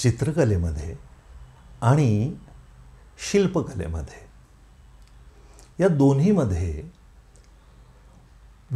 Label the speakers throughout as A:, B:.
A: चित्रकलेमध्ये आणि शिल्पकलेमध्ये या दोन्हीमध्ये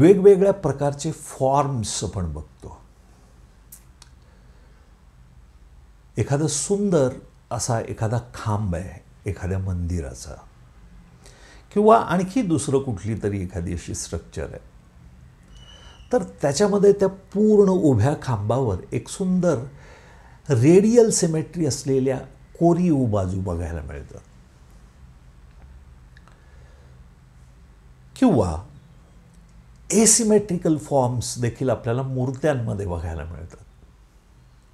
A: वेगवेगळ्या प्रकारचे फॉर्म्स आपण बघतो एखादं सुंदर असा एखादा खांब आहे एखाद्या मंदिराचा किंवा आणखी दुसरं कुठली तरी एखादी अशी स्ट्रक्चर आहे तर त्याच्यामध्ये त्या पूर्ण उभ्या खांबावर एक सुंदर रेडियल सिमेट्री असलेल्या कोरीव बाजू बघायला मिळतं किंवा एसिमेट्रिकल फॉर्म्स देखील आपल्याला मूर्त्यांमध्ये बघायला मिळतात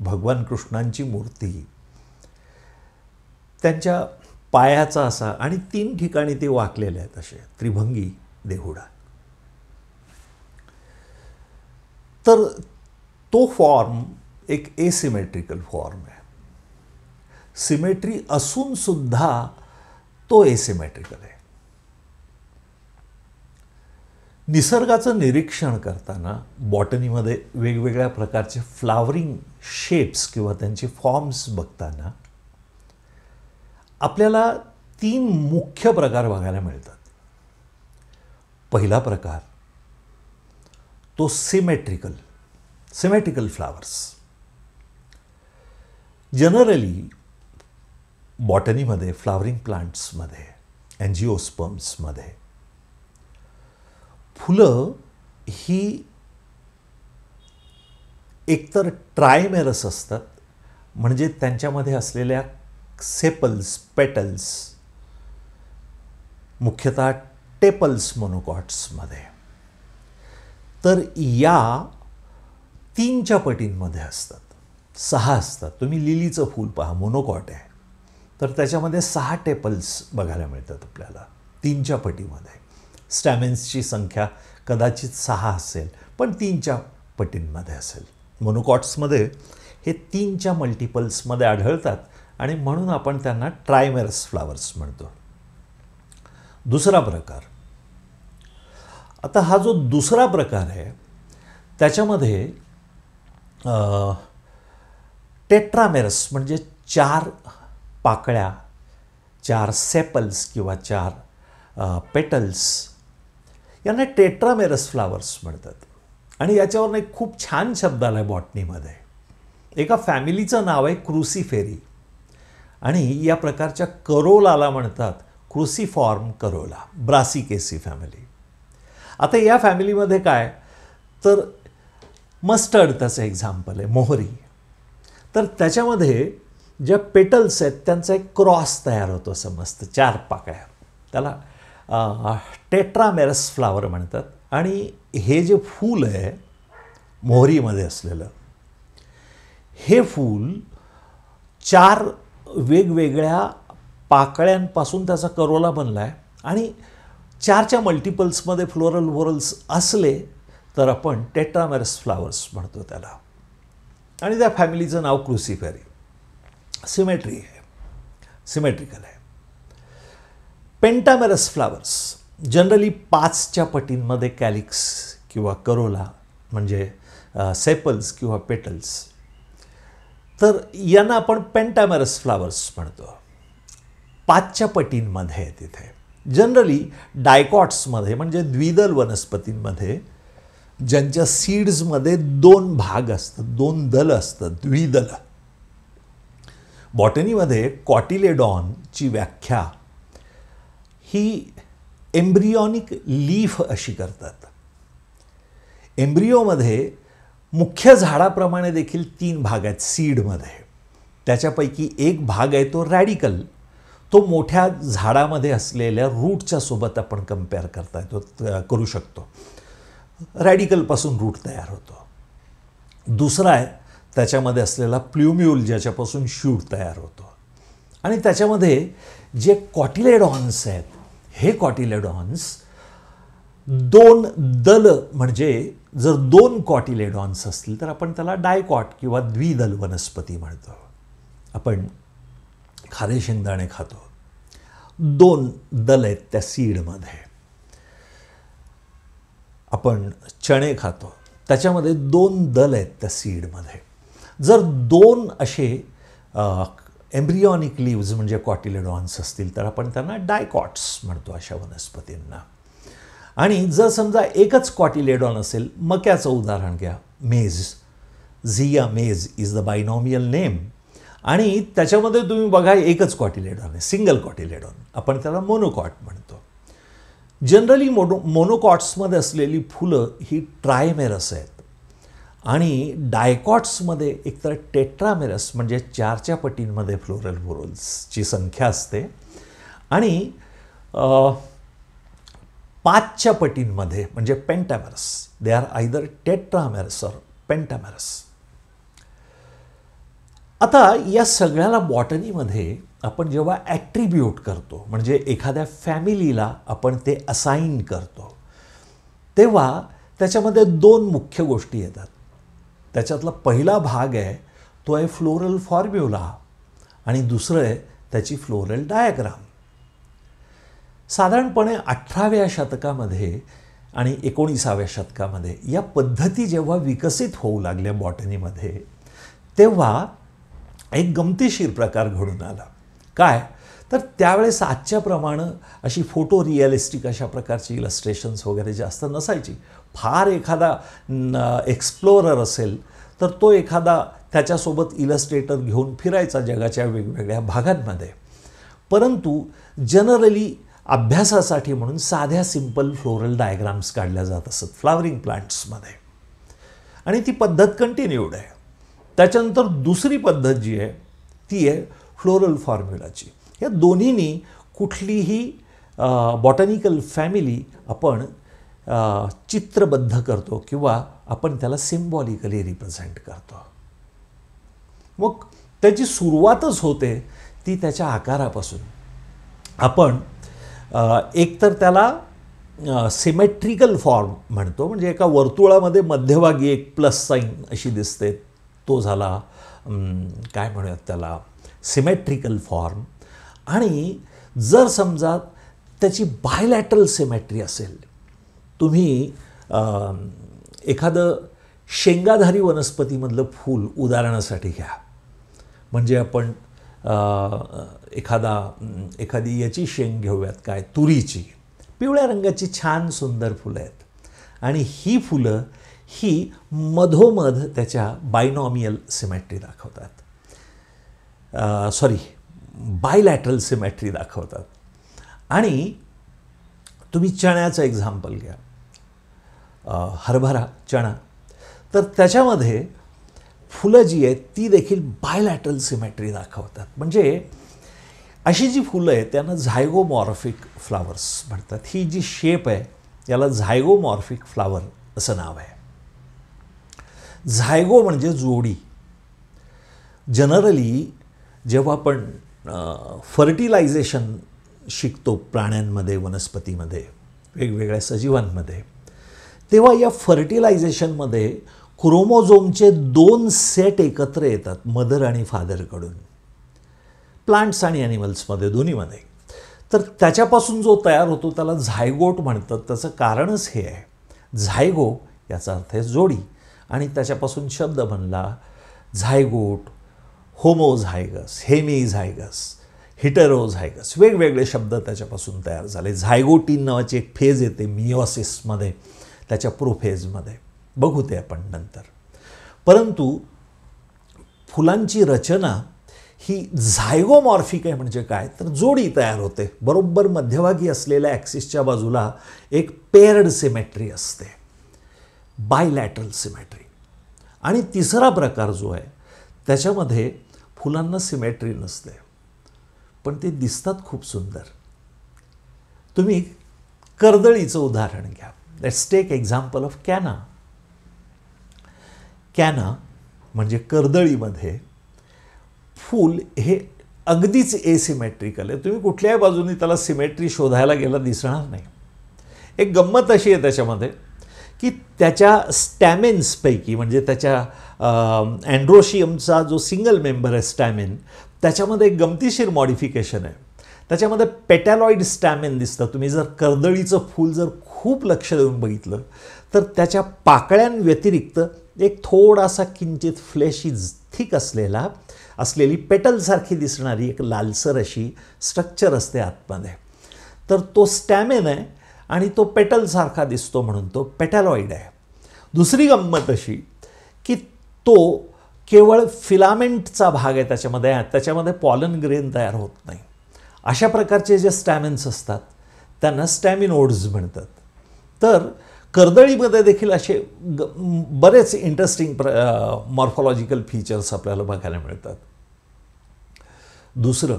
A: भगवान कृष्णांची मूर्ती त्यांच्या पायाचा असा आणि तीन ठिकाणी ते वाकलेले आहेत असे त्रिभंगी देहुडा तर तो फॉर्म एक एसिमेट्रिकल फॉर्म आहे सिमेट्री असून सुद्धा तो एसिमेट्रिकल आहे निसर्गाचं निरीक्षण करताना बॉटनीमध्ये वेगवेगळ्या प्रकारचे फ्लावरिंग शेप्स किंवा त्यांचे फॉर्म्स बघताना आपल्याला तीन मुख्य प्रकार बघायला मिळतात पहिला प्रकार तो सिमेट्रिकल सिमेट्रिकल फ्लावर्स जनरली बॉटनीमध्ये फ्लावरिंग प्लांट्समध्ये मध्ये फुलं ही एकतर ट्रायमेरस असतात म्हणजे त्यांच्यामध्ये असलेल्या सेपल्स पेटल्स मुख्यतः टेपल्स मोनोकॉट्समध्ये तर या तीनच्या पटींमध्ये असतात सहा असतात तुम्ही लिलीचं फूल पहा मोनोकॉट आहे तर त्याच्यामध्ये सहा टेपल्स बघायला मिळतात आपल्याला तीनच्या पटीमध्ये स्टॅमेन्सची संख्या कदाचित सहा असेल पण तीनच्या पटींमध्ये असेल मोनोकॉट्समध्ये हे तीनच्या मल्टिपल्समध्ये आढळतात आणि म्हणून आपण त्यांना ट्रायमेरस फ्लावर्स म्हणतो दुसरा प्रकार आता हा जो दुसरा प्रकार आहे त्याच्यामध्ये टेट्रामेरस म्हणजे चार पाकळ्या चार सेपल्स किंवा चार पेटल्स यांना टेट्रामेरस फ्लावर्स म्हणतात आणि याच्यावर एक खूप छान शब्द आला आहे बॉटनीमध्ये एका फॅमिलीचं नाव आहे क्रुसीफेरी आणि या प्रकारच्या करोलाला म्हणतात क्रुसीफॉर्म करोला ब्रासिकेसी फॅमिली आता या फॅमिलीमध्ये काय तर मस्टर्ड त्याचं एक्झाम्पल आहे मोहरी तर त्याच्यामध्ये ज्या पेटल्स आहेत त्यांचा एक क्रॉस तयार होतो समस्त चार पाकळ्या त्याला टेट्रामेरस फ्लावर म्हणतात आणि हे जे फूल आहे मोहरीमध्ये असलेलं हे फूल चार वेगवेगळ्या पाकळ्यांपासून त्याचा करोला बनला आहे आणि चारच्या मल्टिपल्समध्ये फ्लोरल वोरल्स असले तर आपण टेट्रामेरस फ्लावर्स म्हणतो त्याला आणि त्या फॅमिलीचं नाव क्रुसिफेर आहे सिमेट्री आहे सिमेट्रिकल आहे पेंटामेरस फ्लावर्स जनरली पाचच्या पटींमध्ये कॅलिक्स किंवा करोला म्हणजे सेपल्स किंवा पेटल्स तर यांना आपण पेंटामेरस फ्लावर्स म्हणतो पाचच्या पटींमध्ये तिथे जनरली डायकॉट्समध्ये म्हणजे द्विदल वनस्पतींमध्ये ज्यांच्या सीड्समध्ये दोन भाग असतात दोन दल असतात द्विदल बॉटनीमध्ये कॉटिलेडॉनची व्याख्या ही एम्ब्रियॉनिक लीफ अशी करतात एम्ब्रियोमध्ये मुख्य झाडाप्रमाणे देखील तीन भाग आहेत सीडमध्ये त्याच्यापैकी एक भाग आहे तो रॅडिकल तो मोठ्या झाडामध्ये असलेल्या रूटच्या सोबत आपण कम्पेअर करता येतो करू शकतो रॅडिकलपासून रूट तयार होतो दुसरा आहे त्याच्यामध्ये असलेला प्ल्युम्युल ज्याच्यापासून शूट तयार होतो आणि त्याच्यामध्ये जे कॉटिलेडॉन्स आहेत हे कॉटिलेडॉन्स दोन दल म्हणजे जर दोन कॉटिलेडॉन्स असतील तर आपण त्याला डायकॉट किंवा द्विदल वनस्पती म्हणतो आपण खारे शेंगदाणे खातो दोन दल आहेत त्या सीडमध्ये आपण चणे खातो त्याच्यामध्ये दोन दल आहेत त्या सीडमध्ये जर दोन असे एम्ब्रियॉनिक लिव्ज म्हणजे कॉटिलेडॉन्स असतील तर आपण त्यांना डायकॉट्स म्हणतो अशा वनस्पतींना आणि जर समजा एकच कॉटिलेडॉन असेल मक्याचं उदाहरण घ्या मेज झिया मेज इज द बायनॉमियल नेम आणि त्याच्यामध्ये तुम्ही बघा एकच कॉटिलेडॉन आहे सिंगल कॉटिलेडॉन आपण त्याला मोनोकॉट म्हणतो जनरली मोनो मोनोकॉट्समध्ये असलेली फुलं ही ट्रायमेरस आहेत आणि डायकॉट्समध्ये एकतर टेट्रामेरस म्हणजे चारच्या पटींमध्ये फ्लोरल बोरोल्सची संख्या असते आणि पाचच्या पटींमध्ये म्हणजे pentamerous they are either tetramerous or pentamerous आता या सगळ्याला बॉटनीमध्ये आपण जेव्हा ॲट्रिब्यूट करतो म्हणजे एखाद्या फॅमिलीला आपण ते असाईन करतो तेव्हा त्याच्यामध्ये दोन मुख्य गोष्टी येतात त्याच्यातला पहिला भाग आहे तो आहे फ्लोरल फॉर्म्युला आणि दुसरं आहे त्याची फ्लोरल डायग्राम साधारणपणे अठराव्या शतकामध्ये आणि एकोणीसाव्या शतकामध्ये या पद्धती जेव्हा विकसित होऊ लागल्या बॉटनीमध्ये तेव्हा एक गमतीशीर प्रकार घडून आला काय तर त्यावेळेस आजच्याप्रमाणे अशी फोटो रिअलिस्टिक अशा प्रकारची इलस्ट्रेशन्स वगैरे जास्त नसायची फार एखादा एक्सप्लोरर असेल तर तो एखादा त्याच्यासोबत इलस्ट्रेटर घेऊन फिरायचा जगाच्या वेगवेगळ्या भागांमध्ये परंतु जनरली अभ्यासासाठी म्हणून साध्या सिंपल फ्लोरल डायग्राम्स काढल्या जात असत फ्लावरिंग प्लांट्समध्ये आणि ती पद्धत कंटिन्यूड आहे त्याच्यानंतर दुसरी पद्धत जी आहे ती आहे फ्लोरल फॉर्म्युलाची या दोन्हीनी कुठलीही बॉटॅनिकल फॅमिली आपण चित्रबद्ध करतो किंवा आपण त्याला सिम्बॉलिकली रिप्रेझेंट करतो मग त्याची सुरुवातच होते ती त्याच्या आकारापासून आपण एकतर त्याला सिमेट्रिकल फॉर्म म्हणतो म्हणजे एका वर्तुळामध्ये मध्यभागी एक प्लस साईन अशी दिसते तो झाला काय म्हणूयात त्याला सिमेट्रिकल फॉर्म आणि जर समजा त्याची बायलॅटरल सिमेट्री असेल तुम्ही एखादं शेंगाधारी वनस्पतीमधलं फूल उदाहरणासाठी घ्या म्हणजे आपण एखादा एखादी याची शेंग घेऊयात काय तुरीची पिवळ्या रंगाची छान सुंदर फुलं आहेत आणि ही फुलं ही मधोमध त्याच्या बायनॉमियल सिमेट्री दाखवतात सॉरी बायलॅटरल सिमॅट्री दाखवतात आणि तुम्ही चण्याचं एक्झाम्पल घ्या हरभरा चणा तर त्याच्यामध्ये फुलं जी आहेत ती देखील बायलॅटरल सिमॅट्री दाखवतात म्हणजे अशी जी फुलं आहेत त्यांना झायगोमॉर्फिक फ्लावर्स म्हणतात ही जी शेप आहे याला झायगोमॉर्फिक फ्लावर असं नाव आहे झायगो म्हणजे जोडी जनरली जेव्हा आपण फर्टिलायझेशन शिकतो प्राण्यांमध्ये वनस्पतीमध्ये वेगवेगळ्या सजीवांमध्ये तेव्हा या फर्टिलायझेशनमध्ये क्रोमोझोमचे दोन सेट एकत्र येतात मदर आणि फादरकडून प्लांट्स आणि ॲनिमल्समध्ये दोन्हीमध्ये तर त्याच्यापासून जो तयार होतो त्याला झायगोट म्हणतात त्याचं कारणच हे आहे झायगो याचा अर्थ आहे जोडी आणि त्याच्यापासून शब्द बनला झायगोट होमोझायगस हेमीझायगस हिटरोझायगस वेगवेगळे शब्द त्याच्यापासून तयार झाले झायगोटीन नावाची एक फेज येते मिओसिसमध्ये त्याच्या प्रोफेजमध्ये बघू ते आपण नंतर परंतु फुलांची रचना ही झायगोमॉर्फिक आहे म्हणजे काय तर जोडी तयार होते बरोबर मध्यभागी असलेल्या ॲक्सिसच्या बाजूला एक पेअर्ड सिमेट्री असते बायलॅटरल सिमेट्री आणि तिसरा प्रकार जो आहे त्याच्यामध्ये फुलांना सिमेट्री नसते पण ते दिसतात खूप सुंदर तुम्ही कर्दळीचं उदाहरण घ्या let's take example of canna canna म्हणजे कर्दळीमध्ये फूल हे अगदीच एसिमेट्रिकल आहे तुम्ही कुठल्याही बाजूने त्याला सिमेट्री शोधायला गेला दिसणार नाही एक गंमत अशी आहे त्याच्यामध्ये की त्याच्या स्टॅमेन्सपैकी म्हणजे त्याच्या अँड्रोशियमचा जो सिंगल मेंबर आहे स्टॅमेन त्याच्यामध्ये एक गमतीशीर मॉडिफिकेशन आहे त्याच्यामध्ये पेटॅलॉइड स्टॅमेन दिसतं तुम्ही जर कर्दळीचं फूल जर खूप लक्ष देऊन बघितलं तर त्याच्या पाकळ्यांव्यतिरिक्त एक थोडासा किंचित फ्लेशी थिक असलेला असलेली पेटलसारखी दिसणारी एक लालसर अशी स्ट्रक्चर असते आतमध्ये तर तो स्टॅमेन आहे आणि तो पेटलसारखा दिसतो म्हणून तो पेटॅलॉइड आहे दुसरी गंमत अशी की तो केवळ फिलामेंटचा भाग आहे त्याच्यामध्ये त्याच्यामध्ये पॉलन ग्रेन तयार होत नाही अशा प्रकारचे जे स्टॅमिन्स असतात त्यांना स्टॅमिनोड्स म्हणतात तर कर्दळीमध्ये देखील असे ग बरेच इंटरेस्टिंग प्र मॉर्फॉलॉजिकल फीचर्स आपल्याला बघायला मिळतात दुसरं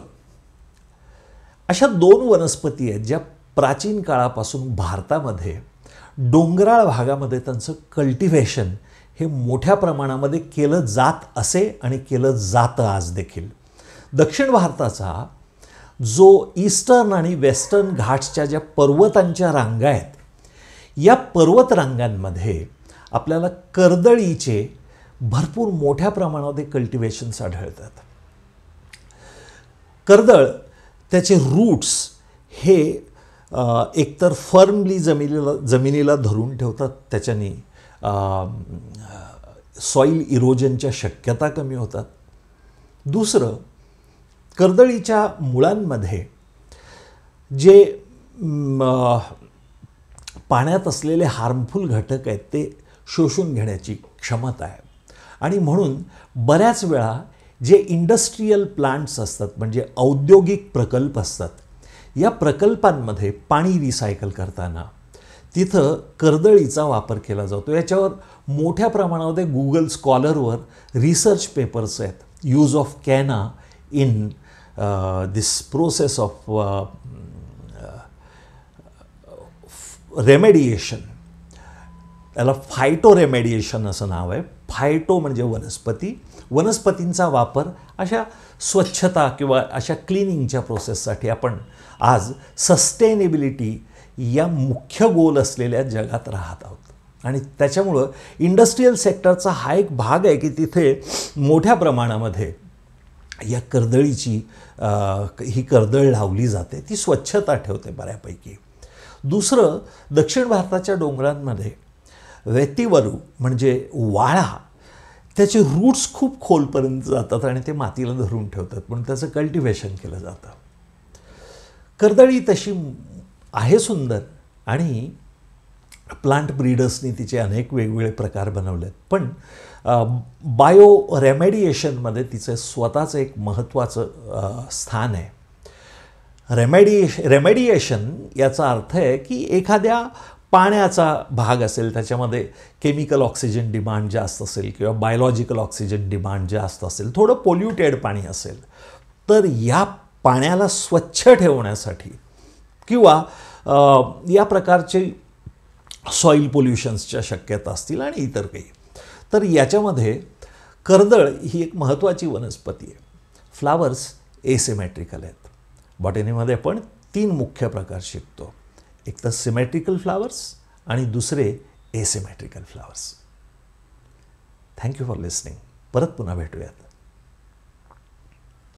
A: अशा दोन वनस्पती आहेत ज्या प्राचीन काळापासून भारतामध्ये डोंगराळ भागामध्ये त्यांचं कल्टिव्हेशन हे मोठ्या प्रमाणामध्ये केलं जात असे आणि केलं जातं आज देखील दक्षिण भारताचा जो ईस्टर्न आणि वेस्टर्न घाट्सच्या ज्या पर्वतांच्या रांगा आहेत या पर्वत रांगांमध्ये आपल्याला कर्दळीचे भरपूर मोठ्या प्रमाणामध्ये कल्टिवेशन्स आढळतात कर्दळ त्याचे रूट्स हे एकतर फर्मली जमिनीला जमिनीला धरून ठेवतात त्याच्याने सॉईल इरोजनच्या शक्यता कमी होतात दुसरं कर्दळीच्या मुळांमध्ये जे पाण्यात असलेले हार्मफुल घटक आहेत ते शोषून घेण्याची क्षमता आहे आणि म्हणून बऱ्याच वेळा जे इंडस्ट्रीयल प्लांट्स असतात म्हणजे औद्योगिक प्रकल्प असतात या प्रकल्पांमध्ये पाणी रिसायकल करताना तिथं कर्दळीचा वापर केला जातो याच्यावर मोठ्या प्रमाणामध्ये गुगल स्कॉलरवर रिसर्च पेपर्स आहेत use of canna in this process of remediation याला फायटो रेमेडिएशन असं नाव आहे फायटो म्हणजे वनस्पती वनस्पतींचा वापर अशा स्वच्छता किंवा अशा क्लिनिंगच्या प्रोसेससाठी आपण आज सस्टेनेबिलिटी या मुख्य गोल असलेल्या जगात राहत आहोत आणि त्याच्यामुळं इंडस्ट्रीयल सेक्टरचा हा एक भाग आहे की तिथे मोठ्या प्रमाणामध्ये या कर्दळीची ही कर्दळ लावली जाते ती स्वच्छता ठेवते बऱ्यापैकी दुसरं दक्षिण भारताच्या डोंगरांमध्ये वेतीवरू म्हणजे वाळा त्याचे रूट्स खूप खोलपर्यंत जातात आणि ते मातीला धरून ठेवतात म्हणून त्याचं कल्टिव्हेशन केलं जातं कर्दळी तशी आहे सुंदर आणि प्लांट ब्रीडर्सनी तिचे अनेक वेगवेगळे प्रकार बनवलेत पण बायो रेमेडिएशनमध्ये तिचं स्वतःचं एक महत्त्वाचं स्थान आहे रेमेडिएश रेमेडिएशन याचा अर्थ आहे की एखाद्या पाण्याचा भाग असेल त्याच्यामध्ये केमिकल ऑक्सिजन डिमांड जास्त असेल किंवा बायोलॉजिकल ऑक्सिजन डिमांड जास्त असेल थोडं पोल्युटेड पाणी असेल तर या पाण्याला स्वच्छ ठेवण्यासाठी किंवा या प्रकारचे सॉईल पोल्युशन्सच्या शक्यता असतील आणि इतर काही तर याच्यामध्ये कर्दळ ही एक महत्त्वाची वनस्पती आहे फ्लावर्स एसेमॅट्रिकल आहेत बॉटनीमध्ये आपण तीन मुख्य प्रकार शिकतो एक तर सिमेट्रिकल फ्लावर्स आणि दुसरे asymmetrical flowers thank you for listening परत पुन्हा भेटूयात